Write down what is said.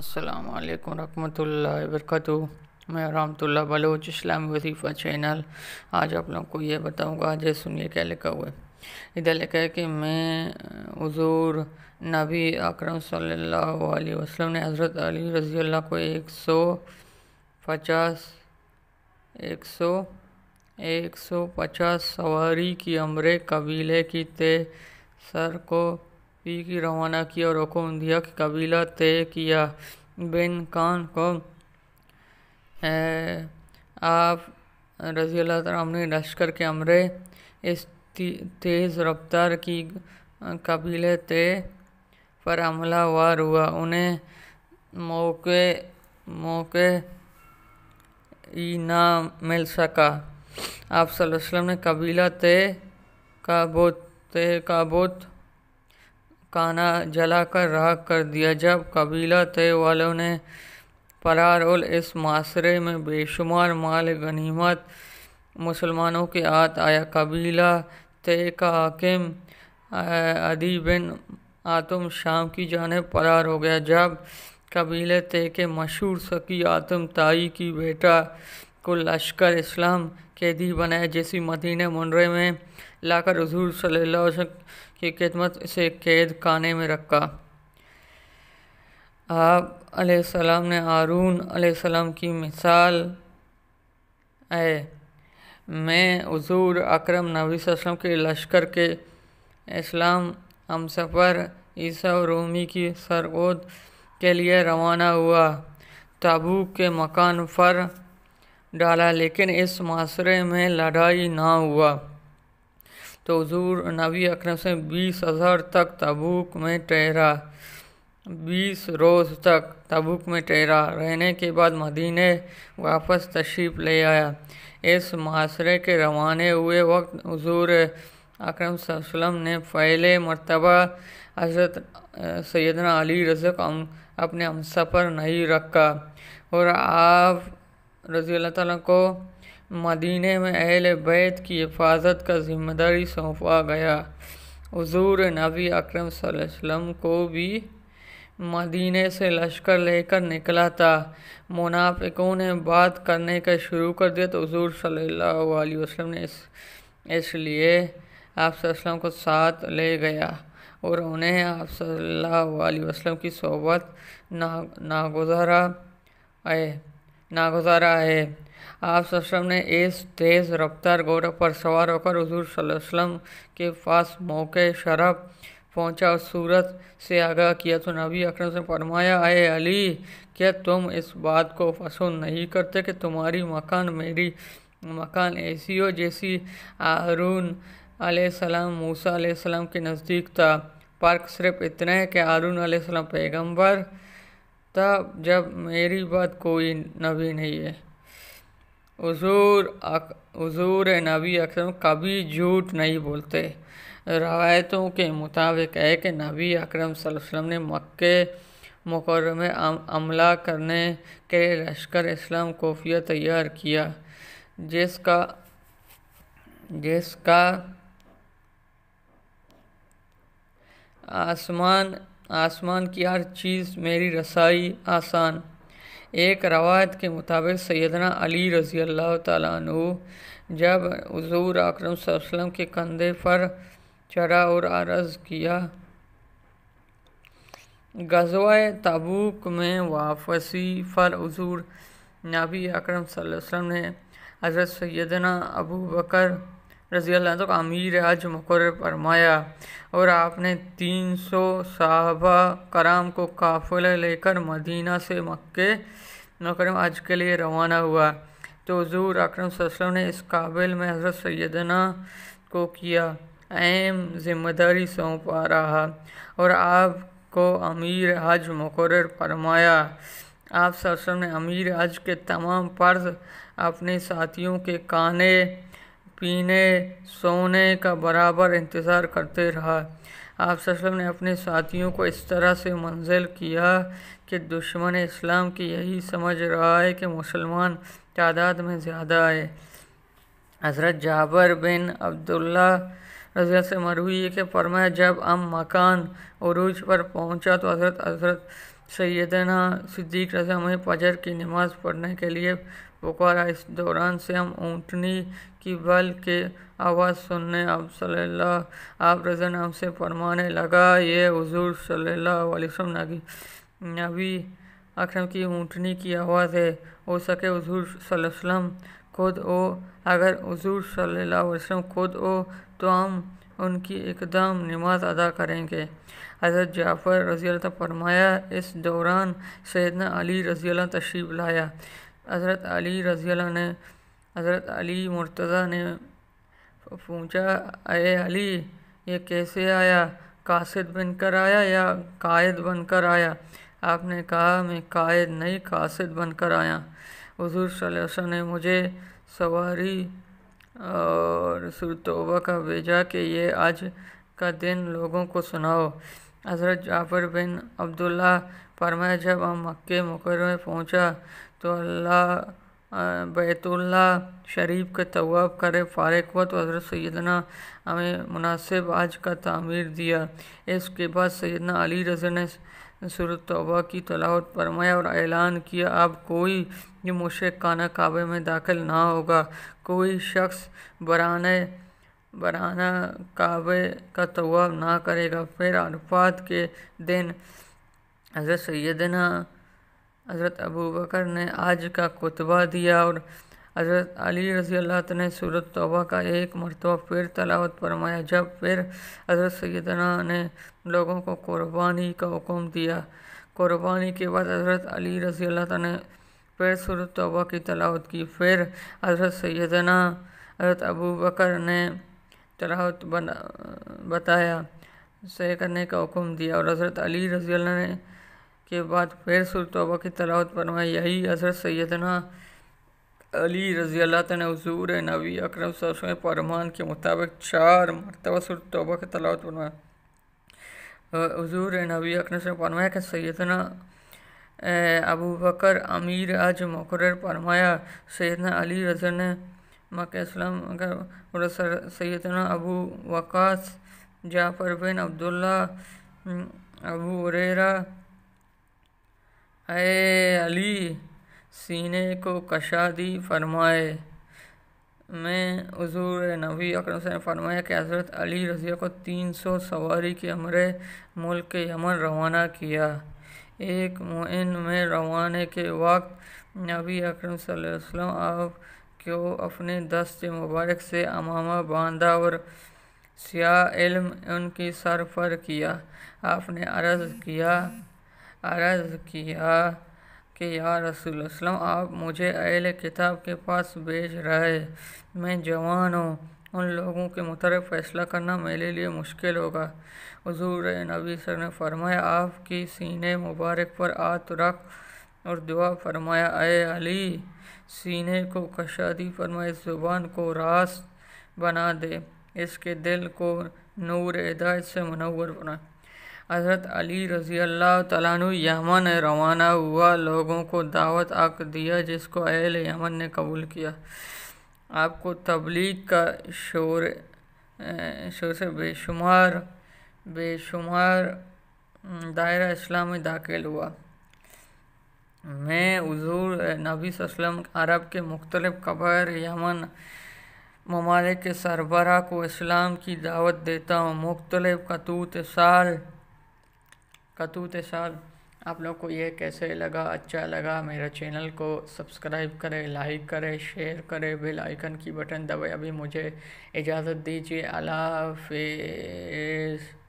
असलकम वरहमल्ला वरक मैं रामतुल्ला बलोच इस्लाम वजीफ़ा चैनल आज आप लोगों को ये बताऊंगा आज सुनिए क्या लिखा हुआ है इधर लिखा है कि मैं हजूर नबी अकरम सल्लल्लाहु अलैहि वसल्लम ने हज़रत अली रज़ी अल्लाह को एक सौ पचास एक सौ एक सौ पचास सवारी की अमरे कबीले की ते सर को पी की रवाना किया और कि कबीला तय किया बिन खान को आप रजी अल्लाह ने लश्कर के अमरे इस तेज़ रफ्तार की कबीले तय पर हमला वार हुआ उन्हें मौके मौके ही ना मिल सका आप वसल्लम ने कबीला तय का बुत तय का बुत काना जलाकर राख कर दिया जब कबीला तय वालों ने फरार उल इस मासरे में बेशुमार माल गनीमत मुसलमानों के हाथ आया कबीला तय का हाकिम अदी बिन आतम शाम की जानब फरार हो गया जब कबीले तय के मशहूर सकी आतम ताई की बेटा को लश्कर इस्लाम कैदी बनाया जैसी मदीने मुनरे में लाकर हजूर सल्ला की खिदमत से कैद खाने में रखा आप सलाम ने हारून सलाम की मिसाल है मैं हजूर अक्रम नबी के लश्कर के इस्लाम हम सफ़र ईसा रोमी की सरगोद के लिए रवाना हुआ ताबूक के मकान फर डाला लेकिन इस मासरे में लड़ाई ना हुआ तो हजूर नबी अक्रम से बीस अजहर तक तबूक में ठहरा बीस रोज़ तक तबूक में ठहरा रहने के बाद मदीने वापस तशरीफ़ ले आया इस माशरे के रवाना हुए वक्त हजूर अक्रम वसम ने पहले मरतबा हजरत सैदना अली रज़क अपने हमसा पर नहीं रखा और आप रज़ी अल्लाह को मदीने में अहल बैत की हिफाजत का ज़िम्मेदारी सौंपा गया हजूर नबी अक्रम वसल्लम को भी मदीने से लश्कर लेकर निकला था मुनाफिकों ने बात करने का शुरू कर दिया तो हजूर सल्लल्लाहु अलैहि वसल्लम ने इस इसलिए आप वसल्लम को साथ ले गया और उन्हें आप सल्लल्लाहु अलैहि वसल्लम की सोबत ना नागुजारा आए नागुजारा है आप सब सबने इस तेज़ रफ्तार घोड़े पर सवार होकर हजूर सल्लम के पास मौके शराब पहुंचा और सूरत से आगाह किया तो नबी अकरम से फरमाया आए अली क्या तुम इस बात को पसंद नहीं करते कि तुम्हारी मकान मेरी मकान ऐसी हो जैसी आरून सलाम मूसा सलाम के नज़दीक था फ़र्क सिर्फ इतना है कि हारून सलाम पैगंबर तब जब मेरी बात कोई नबी नहीं है हजूर हजूर नबी अकरम कभी झूठ नहीं बोलते रवायतों के मुताबिक है कि नबी अकरम वसल्लम ने मक्के मकर में अमला करने के लश्कर इस्लाम कोफिया तैयार किया जिसका जिसका आसमान आसमान की हर चीज़ मेरी रसाई आसान एक रवायत के मुताबिक सैदना अली रज़ी अल्लाह तु जब हजूर अक्रम वसम के कंधे पर चढ़ा और आरज किया गजवा तबूक में वापसी पर हजूर नबी अक्रम वसम ने हज़रत सैदना अबू बकर रज़ी अल्लाह तो अमीर आज मुकर फरमाया और आपने तीन सौ साहबा कराम को काफिला लेकर मदीना से मक्के मकरम आज के लिए रवाना हुआ तो हजूर अक्रम वसल्लम ने इस काबिल में हज़रत सैदना को किया अहम जिम्मेदारी सौंपा रहा और आपको अमीर हज मुकर फरमाया आप सरसम ने अमीर हज के तमाम फ़र्ज अपने साथियों के काने पीने सोने का बराबर इंतज़ार करते रहा आप सल्लम ने अपने साथियों को इस तरह से मंजिल किया कि दुश्मन इस्लाम की यही समझ रहा है कि मुसलमान तादाद में ज़्यादा है हज़रत जाबर बिन अब्दुल्ला रजिया से मरवी है कि फरमाया जब हम मकान अरूज पर पहुंचा तो हज़रत हज़रत सैदना सिद्दीक रजा हमें की नमाज़ पढ़ने के लिए पुकारा इस दौरान से हम ऊँटनी की बल के आवाज़ सुनने आप सल्ला आप रजन नाम से फरमाने लगा ये हजूर सल्ला नबी नबी अक्रम की ऊँटनी की आवाज़ है हो सके हजूर सल्लम खुद ओ अगर हजूर सल्ला खुद ओ तो हम उनकी एकदम नमाज अदा करेंगे हज़रत जाफ़र रज़ी फरमाया इस दौरान सैदना अली रज़ी तशरीफ़ लाया हज़रत अली रज़ी ने हज़रत अली मुर्तज़ा ने पूछा अरे अली ये कैसे आया कासिद बनकर आया या कायद बनकर आया आपने कहा मैं कायद नहीं कासिद बनकर आया हजूर सल्लल्लाहु ने मुझे सवारी और सुरतोबा का भेजा कि ये आज का दिन लोगों को सुनाओ हज़रत जाफर बिन अब्दुल्ला फरमाया जब हम मक्के मुकर में पहुँचा तो अल्लाह बैतुल्ला शरीफ के तवाफ़ करे फ़ारक हुआ तो हज़रत सैदना हमें मुनासिब आज का तामीर दिया इसके बाद सैदना अली रजा ने सुर तोबा की तलावत फरमाया और ऐलान किया अब कोई जो मुशरक खाना काबे में दाखिल ना होगा कोई शख्स बरान बराना काबे का तवाब ना करेगा फिर अरफात के दिन हज़रत सैदना हज़रत अबू बकर ने आज का खुतबा दिया और हज़रत अली रजी अल्लाह ने सूरत तोबा का एक मरतबा फिर तलावत फरमाया जब फिर हज़रत सैदना ने लोगों को कुर्बानी का हुक्म दिया कुर्बानी के बाद हज़रत अली रजी अल्लाह ने फिर सूरत तोबा की तलावत की फिर हज़रत सैदना हज़रत अबू बकर ने तलावत बना बताया सह करने का हुक्म दिया और हज़रत अली रजी अल्लाह ने के बाद फिर सुरतबा की तलावत फरमाई यही असर सैदना अली रज़ी अल्लाह तन नबी अक्रम परमान के मुताबिक चार मरतबा सुरतबा की तलावत फरमाया हजूर नबी अक्रम फरमाया कि सैदना अबू बकर अमीर आज मकर फरमाया सैदना अली रज ने अगर सैदना अबू वक़ास जाफ़र बिन अब्दुल्ला अबू उरेरा ए अली सीने को कशादी फरमाए में हजूर नबी अकर से फरमाया कि हज़रत अली रज़िया को तीन सौ सवारी के हमरे मुल्क के यमन रवाना किया एक मुन में रवाने के वक्त नबी अकरम वसल्लम आप को अपने दस्त मुबारक से अमामा बांधा और सियाह इल्म उनकी सर पर किया आपने अर्ज़ किया अर्ज़ किया कि या रसूल असलम आप मुझे अहल किताब के पास भेज रहे मैं जवान हूँ उन लोगों के मुतरक फ़ैसला करना मेरे लिए मुश्किल होगा हजूर नबी सर ने फरमाया आपकी सीने मुबारक पर आत रख और दुआ फरमाया अय अली सीने को कशादी फरमाए ज़ुबान को रास बना दे इसके दिल को नूर हिदायत से मनवर बनाए हज़रत अली रज़ी अल्लाह तु यमन रवाना हुआ लोगों को दावत आक दिया जिसको अहल यमन ने कबूल किया आपको तबलीग का शोर शोर से बेशुमार बेशुमार दायरा इस्लाम में दाखिल हुआ मैं हजूर नबी वसलम अरब के मुख्तलिफ़ कबर यमन ममालिक के सरबरा को इस्लाम की दावत देता हूँ मुख्तलिफ़ खतूत साल कतूत साहब आप लोग को ये कैसे लगा अच्छा लगा मेरा चैनल को सब्सक्राइब करें लाइक करें शेयर करें बेल आइकन की बटन दबाए अभी मुझे इजाज़त दीजिए अल्लाह हाफिज़